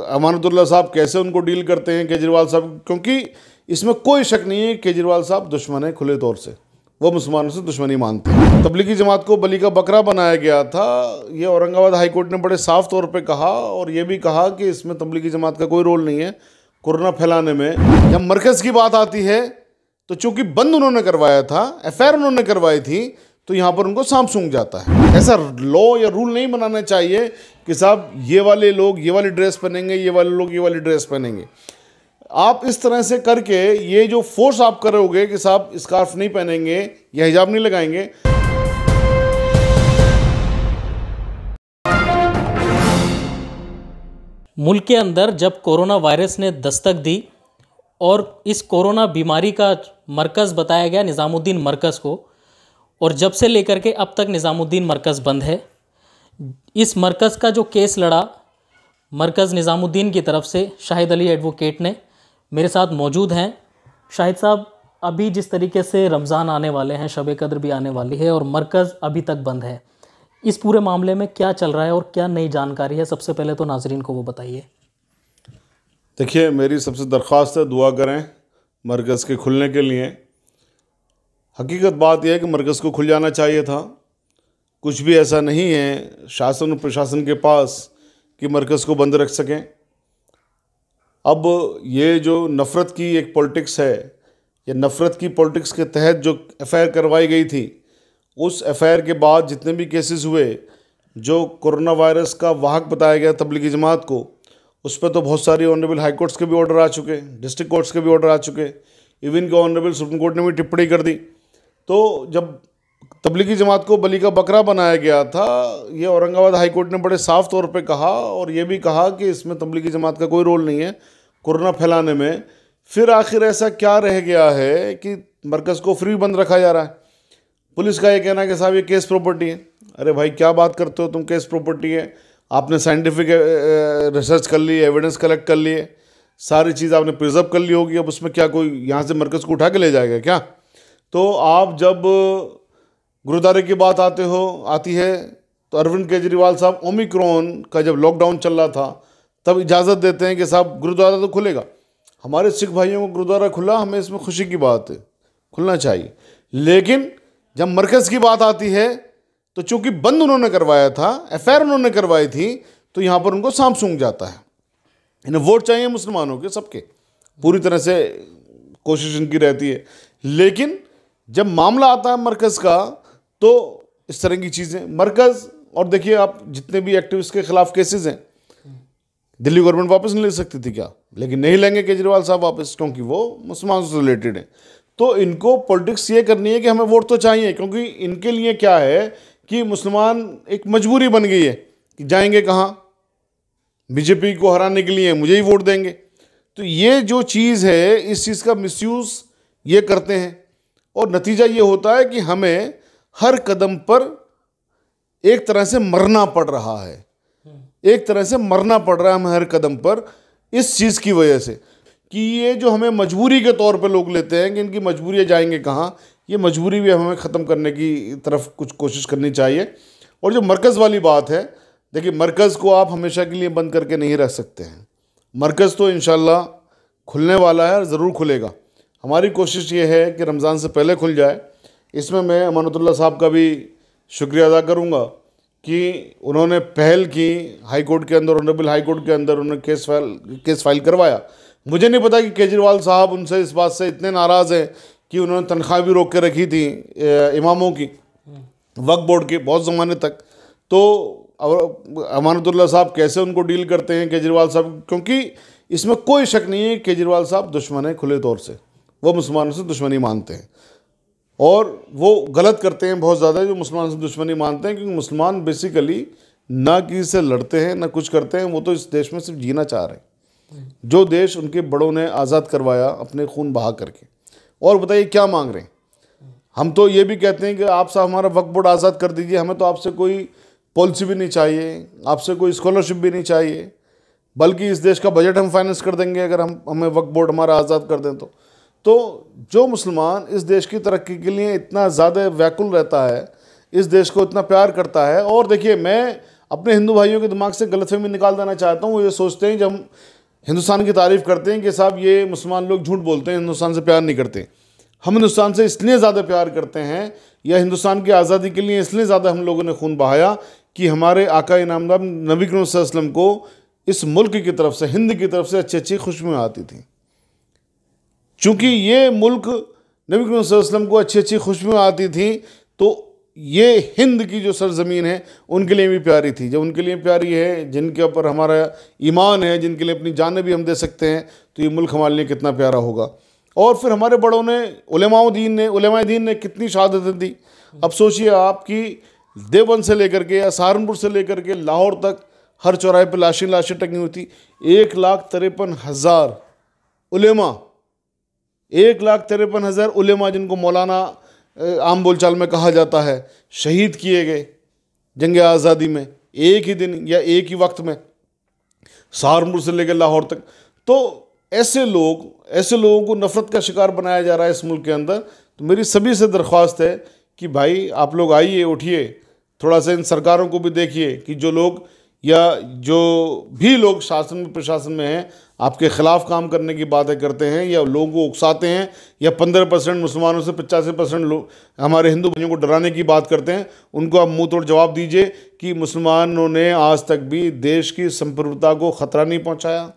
अमानतुल्ला साहब कैसे उनको डील करते हैं केजरीवाल साहब क्योंकि इसमें कोई शक नहीं है केजरीवाल साहब दुश्मन है खुले तौर से वो मुसलमानों से दुश्मनी मानते हैं तबलीगी जमात को बली का बकरा बनाया गया था ये औरंगाबाद हाईकोर्ट ने बड़े साफ तौर पे कहा और ये भी कहा कि इसमें तबलीगी जमात का कोई रोल नहीं है कोरोना फैलाने में जब मरकज़ की बात आती है तो चूँकि बंद उन्होंने करवाया था एफ उन्होंने करवाई थी तो यहाँ पर उनको सांप सूंघ जाता है ऐसा लॉ या रूल नहीं बनाना चाहिए कि साहब ये वाले लोग ये वाली ड्रेस पहनेंगे ये वाले लोग ये वाली ड्रेस पहनेंगे आप इस तरह से करके ये जो फोर्स आप करोगे कि साहब स्कार्फ नहीं पहनेंगे या हिजाब नहीं लगाएंगे मुल्क के अंदर जब कोरोना वायरस ने दस्तक दी और इस कोरोना बीमारी का मरकज़ बताया गया निज़ामुद्दीन मरकज़ को और जब से लेकर के अब तक निज़ामुद्दीन मरकज़ बंद है इस मरकज़ का जो केस लड़ा मरकज़ निज़ामुद्दीन की तरफ से शाहिद अली एडवोकेट ने मेरे साथ मौजूद हैं शाहिद साहब अभी जिस तरीके से रमज़ान आने वाले हैं शब कदर भी आने वाली है और मरकज़ अभी तक बंद है इस पूरे मामले में क्या चल रहा है और क्या नई जानकारी है सबसे पहले तो नाजरीन को वो बताइए देखिए मेरी सबसे दरख्वास्त है दुआ करें मरकज़ के खुलने के लिए हकीकत बात यह है कि मरकज़ को खुल जाना चाहिए था कुछ भी ऐसा नहीं है शासन और प्रशासन के पास कि मरकज़ को बंद रख सकें अब ये जो नफ़रत की एक पॉलिटिक्स है या नफ़रत की पॉलिटिक्स के तहत जो एफ़ करवाई गई थी उस एफ़ के बाद जितने भी केसेस हुए जो कोरोना वायरस का वाहक बताया गया तबलीगी जमात को उस पर तो बहुत सारी ऑनरेबल हाई कोर्ट्स के भी ऑर्डर आ चुके डिस्ट्रिक्ट कोर्ट्स के भी ऑर्डर आ चुके इवन के ऑनरेबल सुप्रीम कोर्ट ने भी टिप्पणी कर दी तो जब तबलीगी जमात को बली का बकरा बनाया गया था ये औरंगाबाद हाई कोर्ट ने बड़े साफ तौर पे कहा और ये भी कहा कि इसमें तबलीगी जमात का कोई रोल नहीं है कोरोना फैलाने में फिर आखिर ऐसा क्या रह गया है कि मरकज़ को फ्री बंद रखा जा रहा है पुलिस का ये कहना है कि साहब ये केस प्रॉपर्टी है अरे भाई क्या बात करते हो तुम केस प्रॉपर्टी है आपने साइंटिफिक रिसर्च कर ली एविडेंस कलेक्ट कर लिए सारी चीज़ आपने प्रिजर्व कर ली होगी अब उसमें क्या कोई यहाँ से मरकज़ को उठा के ले जाएगा क्या तो आप जब गुरुद्वारे की बात आते हो आती है तो अरविंद केजरीवाल साहब ओमिक्रॉन का जब लॉकडाउन चल रहा था तब इजाज़त देते हैं कि साहब गुरुद्वारा तो खुलेगा हमारे सिख भाइयों को गुरुद्वारा खुला हमें इसमें खुशी की बात है खुलना चाहिए लेकिन जब मरकज़ की बात आती है तो चूंकि बंद उन्होंने करवाया था एफ उन्होंने करवाई थी तो यहाँ पर उनको सांप सूंघ जाता है इन्हें वोट चाहिए मुसलमानों के सबके पूरी तरह से कोशिश इनकी रहती है लेकिन जब मामला आता है मरकज़ का तो इस तरह की चीज़ें मरकज़ और देखिए आप जितने भी एक्टिविस्ट के खिलाफ केसेस हैं दिल्ली गवर्नमेंट वापस नहीं ले सकती थी क्या लेकिन नहीं लेंगे केजरीवाल साहब वापस क्योंकि वो मुसलमान से रिलेटेड हैं तो इनको पॉलिटिक्स ये करनी है कि हमें वोट तो चाहिए क्योंकि इनके लिए क्या है कि मुसलमान एक मजबूरी बन गई है कि जाएंगे कहाँ बीजेपी को हराने के लिए मुझे ही वोट देंगे तो ये जो चीज़ है इस चीज़ का मिसयूज़ ये करते हैं और नतीजा ये होता है कि हमें हर कदम पर एक तरह से मरना पड़ रहा है एक तरह से मरना पड़ रहा है हमें हर कदम पर इस चीज़ की वजह से कि ये जो हमें मजबूरी के तौर पे लोग लेते हैं कि इनकी मजबूरियाँ जाएंगे कहाँ ये मजबूरी भी हमें ख़त्म करने की तरफ कुछ कोशिश करनी चाहिए और जो मरकज़ वाली बात है देखिए मरकज़ को आप हमेशा के लिए बंद करके नहीं रह सकते हैं मरकज़ तो इन खुलने वाला है और ज़रूर खुलेगा हमारी कोशिश ये है कि रमज़ान से पहले खुल जाए इसमें मैं अमानतुल्ला साहब का भी शुक्रिया अदा करूँगा कि उन्होंने पहल की हाई कोर्ट के अंदर ऑनरेबल हाई कोर्ट के अंदर उन्होंने केस फाइल केस फाइल करवाया मुझे नहीं पता कि केजरीवाल साहब उनसे इस बात से इतने नाराज़ हैं कि उन्होंने तनख्वाह भी रोक के रखी थी इमामों की वक्फ बोर्ड के बहुत ज़माने तक तो अमानतुल्ला साहब कैसे उनको डील करते हैं केजरीवाल साहब क्योंकि इसमें कोई शक नहीं है केजरीवाल साहब दुश्मन है खुले तौर से वो मुसलमानों से दुश्मनी मानते हैं और वो गलत करते हैं बहुत ज़्यादा जो मुसलमान से दुश्मनी मानते हैं क्योंकि मुसलमान बेसिकली ना किसी से लड़ते हैं ना कुछ करते हैं वो तो इस देश में सिर्फ जीना चाह रहे हैं जो देश उनके बड़ों ने आज़ाद करवाया अपने खून बहा करके और बताइए क्या मांग रहे हैं हम तो ये भी कहते हैं कि आप साहब हमारा वक्त बोर्ड आज़ाद कर दीजिए हमें तो आपसे कोई पॉलिसी भी नहीं चाहिए आपसे कोई स्कॉलरशिप भी नहीं चाहिए बल्कि इस देश का बजट हम फाइनेंस कर देंगे अगर हम हमें वक्त बोर्ड हमारा आज़ाद कर दें तो तो जो मुसलमान इस देश की तरक्की के लिए इतना ज़्यादा व्याकुल रहता है इस देश को इतना प्यार करता है और देखिए मैं अपने हिंदू भाइयों के दिमाग से गलतफहमी निकाल देना चाहता हूँ वो ये सोचते हैं जब हम हिंदुस्तान की तारीफ़ करते हैं कि साहब ये मुसलमान लोग झूठ बोलते हैं हिंदुस्तान से प्यार नहीं करते हम हिंदुस्तान से इसलिए ज़्यादा प्यार करते हैं या हिंदुस्तान की आज़ादी के लिए इसलिए ज़्यादा हम लोगों ने खून बहाया कि हमारे आका इनामदार नबी करम को इस मुल्क की तरफ से हिंद की तरफ से अच्छी अच्छी खुशबुएँ आती थी चूँकि ये मुल्क नबी करीम वसल्लम को अच्छी अच्छी खुशबू आती थी तो ये हिंद की जो सरजमीन है उनके लिए भी प्यारी थी जब उनके लिए प्यारी है जिनके ऊपर हमारा ईमान है जिनके लिए अपनी जान भी हम दे सकते हैं तो ये मुल्क हमारे लिए कितना प्यारा होगा और फिर हमारे बड़ों ने उलेमाउद्दीन ने उलेमादीन ने कितनी शहादतें दी अब सोचिए आपकी देवबंद से लेकर के या सहारनपुर से लेकर के लाहौर तक हर चौराहे पर लाशें लाशें टंगी हुई थी एक लाख तिरपन हज़ार उलेमा एक लाख तिरपन हज़ार उलेमा जिनको मौलाना आम बोलचाल में कहा जाता है शहीद किए गए जंग आज़ादी में एक ही दिन या एक ही वक्त में सहारनपुर से लेकर लाहौर तक तो ऐसे लोग ऐसे लोगों को नफ़रत का शिकार बनाया जा रहा है इस मुल्क के अंदर तो मेरी सभी से दरख्वास्त है कि भाई आप लोग आइए उठिए थोड़ा सा इन सरकारों को भी देखिए कि जो लोग या जो भी लोग शासन में प्रशासन में हैं आपके ख़िलाफ़ काम करने की बातें करते हैं या लोगों को उकसाते हैं या पंद्रह परसेंट मुसलमानों से पचासी परसेंट लोग हमारे हिंदू भाइयों को डराने की बात करते हैं उनको आप मुंह तोड़ जवाब दीजिए कि मुसलमानों ने आज तक भी देश की संप्रभुता को ख़तरा नहीं पहुँचाया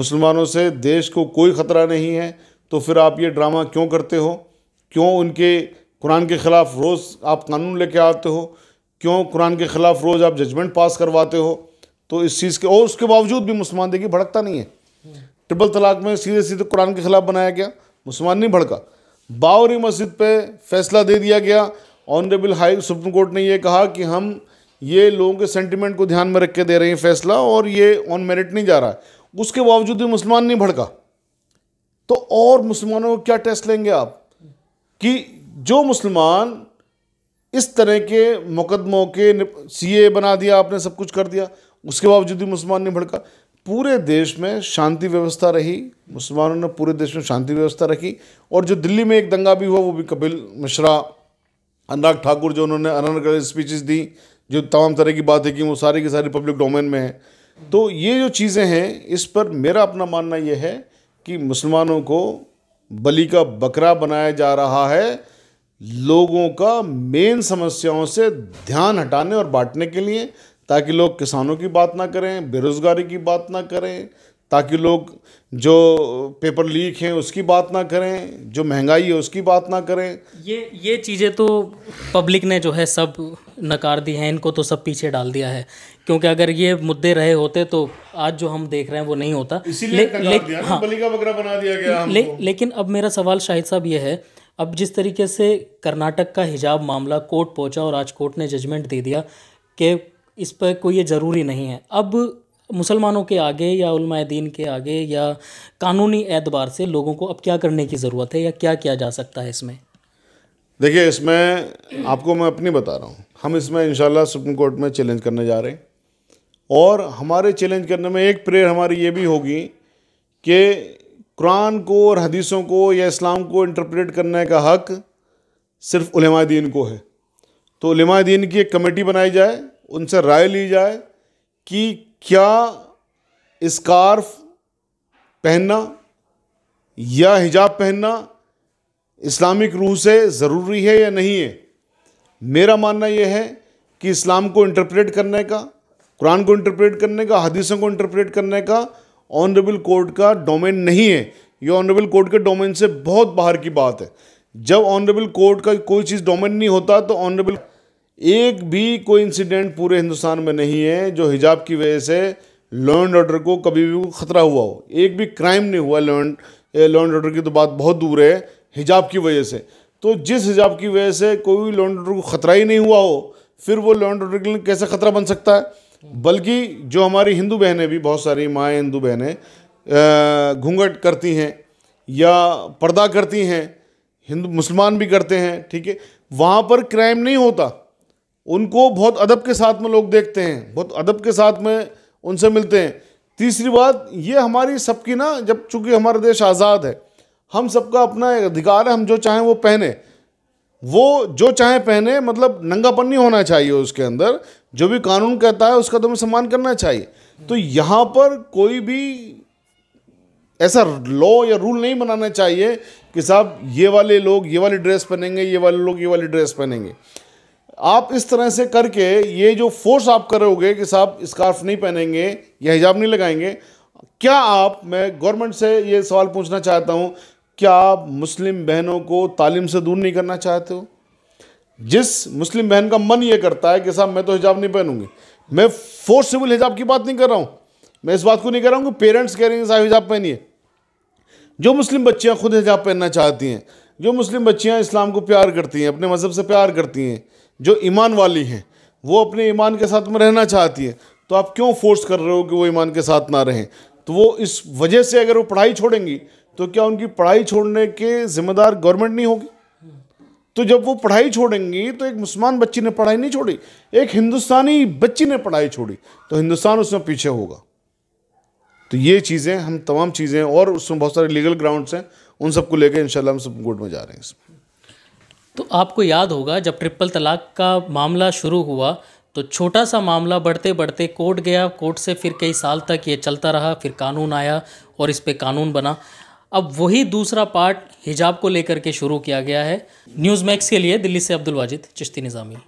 मुसलमानों से देश को कोई ख़तरा नहीं है तो फिर आप ये ड्रामा क्यों करते हो क्यों उनके कुरान के ख़िलाफ़ रोज़ आप कानून लेके आते हो क्यों कुरान के ख़िलाफ़ रोज़ आप जजमेंट पास करवाते हो तो इस चीज़ के और उसके बावजूद भी मुसलमान देखिए भड़कता नहीं है ट्रिपल तलाक में सीधे सीधे कुरान के ख़िलाफ़ बनाया गया मुसलमान नहीं भड़का बावरी मस्जिद पे फैसला दे दिया गया ऑनरेबल हाई सुप्रीम कोर्ट ने यह कहा कि हम ये लोगों के सेंटिमेंट को ध्यान में रख के दे रहे हैं फैसला और ये ऑन मेरिट नहीं जा रहा है उसके बावजूद भी मुसलमान नहीं भड़का तो और मुसलमानों को क्या टेस्ट लेंगे आप कि जो मुसलमान इस तरह के मुकदमों के सीए बना दिया आपने सब कुछ कर दिया उसके बावजूद भी मुसलमान नहीं भड़का पूरे देश में शांति व्यवस्था रही मुसलमानों ने पूरे देश में शांति व्यवस्था रखी और जो दिल्ली में एक दंगा भी हुआ वो भी कपिल मिश्रा अनुराग ठाकुर जो उन्होंने अनर्गल स्पीचेस दी जो तमाम तरह की बात है कि वो सारी की सारी पब्लिक डोमेन में है तो ये जो चीज़ें हैं इस पर मेरा अपना मानना ये है कि मुसलमानों को बलि का बकरा बनाया जा रहा है लोगों का मेन समस्याओं से ध्यान हटाने और बांटने के लिए ताकि लोग किसानों की बात ना करें बेरोज़गारी की बात ना करें ताकि लोग जो पेपर लीक हैं उसकी बात ना करें जो महंगाई है उसकी बात ना करें ये ये चीज़ें तो पब्लिक ने जो है सब नकार दी हैं इनको तो सब पीछे डाल दिया है क्योंकि अगर ये मुद्दे रहे होते तो आज जो हम देख रहे हैं वो नहीं होता इसीलिए ले, ले, हाँ, बली का बकरा बना दिया गया ले, लेकिन अब मेरा सवाल शाहिद साहब ये है अब जिस तरीके से कर्नाटक का हिजाब मामला कोर्ट पहुंचा और आज कोर्ट ने जजमेंट दे दिया कि इस पर कोई ये ज़रूरी नहीं है अब मुसलमानों के आगे या दीन के आगे या कानूनी एतबार से लोगों को अब क्या करने की ज़रूरत है या क्या किया जा सकता है इसमें देखिए इसमें आपको मैं अपनी बता रहा हूँ हम इसमें इन सुप्रीम कोर्ट में चैलेंज करने जा रहे हैं और हमारे चैलेंज करने में एक प्रेयर हमारी ये भी होगी कि कुरान को और हदीसों को या इस्लाम को इंटरप्रेट करने का हक सिर्फ उलमा दीन को है तो उलमा दीन की एक कमेटी बनाई जाए उनसे राय ली जाए कि क्या इस्कार्फ पहनना या हिजाब पहनना इस्लामिक रूह से ज़रूरी है या नहीं है मेरा मानना यह है कि इस्लाम को इंटरप्रेट करने का कुरान को इंटरप्रेट करने का हदीसों को इंटरप्रेट करने का ऑनरेबल कोर्ट का डोमेन नहीं है ये ऑनरेबल कोर्ट के डोमेन से बहुत बाहर की बात है जब ऑनरेबल कोर्ट का कोई चीज़ डोमेन नहीं होता तो ऑनरेबल एक भी कोई इंसिडेंट पूरे हिंदुस्तान में नहीं है जो हिजाब की वजह से लॉ एंड ऑर्डर को कभी भी खतरा हुआ हो एक भी क्राइम नहीं हुआ law and law and order की तो बात बहुत दूर है हिजाब की वजह से तो जिस हिजाब की वजह से कोई लॉ एंड ऑर्डर को खतरा ही नहीं हुआ हो फिर वो लॉ एंड ऑर्डर के लिए कैसे खतरा बन सकता है बल्कि जो हमारी हिंदू बहनें भी बहुत सारी माएँ हिंदू बहनें घूंघट करती हैं या पर्दा करती हैं हिंदू मुसलमान भी करते हैं ठीक है वहाँ पर क्राइम नहीं होता उनको बहुत अदब के साथ में लोग देखते हैं बहुत अदब के साथ में उनसे मिलते हैं तीसरी बात ये हमारी सबकी ना जब चूंकि हमारा देश आज़ाद है हम सबका अपना अधिकार है हम जो चाहें वो पहने वो जो चाहें पहने मतलब नंगापन नहीं होना चाहिए उसके अंदर जो भी कानून कहता है उसका तुम्हें तो सम्मान करना चाहिए तो यहाँ पर कोई भी ऐसा लॉ या रूल नहीं बनाना चाहिए कि साहब ये वाले लोग ये वाली ड्रेस पहनेंगे ये वाले लोग ये वाली ड्रेस पहनेंगे आप इस तरह से करके ये जो फोर्स आप करोगे कि साहब स्कार्फ नहीं पहनेंगे या हिजाब नहीं लगाएंगे क्या आप मैं गवर्नमेंट से ये सवाल पूछना चाहता हूँ क्या आप मुस्लिम बहनों को तालीम से दूर नहीं करना चाहते हो जिस मुस्लिम बहन का मन ये करता है कि साहब मैं तो हिजाब नहीं पहनूंगी मैं फोर्सेबल हिजाब की बात नहीं कर रहा हूँ मैं इस बात को नहीं कर रहा हूँ कि पेरेंट्स कह रहे हैं साहब हिजाब पहनिए जो मुस्लिम बच्चियाँ खुद हिजाब पहनना चाहती हैं जो मुस्लिम बच्चियाँ इस्लाम को प्यार करती हैं अपने मज़हब से प्यार करती हैं जो ईमान वाली हैं वो अपने ईमान के साथ में रहना चाहती हैं तो आप क्यों फोर्स कर रहे हो कि वो ईमान के साथ ना रहें तो वो इस वजह से अगर वो पढ़ाई छोड़ेंगी तो क्या उनकी पढ़ाई छोड़ने के ज़िम्मेदार गवर्नमेंट नहीं होगी तो जब वो पढ़ाई छोड़ेंगी तो एक मुसलमान बच्ची ने पढ़ाई नहीं छोड़ी एक हिंदुस्तानी बच्ची ने पढ़ाई छोड़ी तो हिंदुस्तान उसमें पीछे होगा तो ये चीज़ें हम तमाम चीज़ें और उसमें बहुत सारे लीगल ग्राउंड्स हैं उन सबको लेकर इन हम सब गुड में जा रहे हैं इसमें तो आपको याद होगा जब ट्रिपल तलाक का मामला शुरू हुआ तो छोटा सा मामला बढ़ते बढ़ते कोर्ट गया कोर्ट से फिर कई साल तक ये चलता रहा फिर कानून आया और इस पर कानून बना अब वही दूसरा पार्ट हिजाब को लेकर के शुरू किया गया है न्यूज़ मैक्स के लिए दिल्ली से अब्दुल वाजिद चिश्ती निज़ामी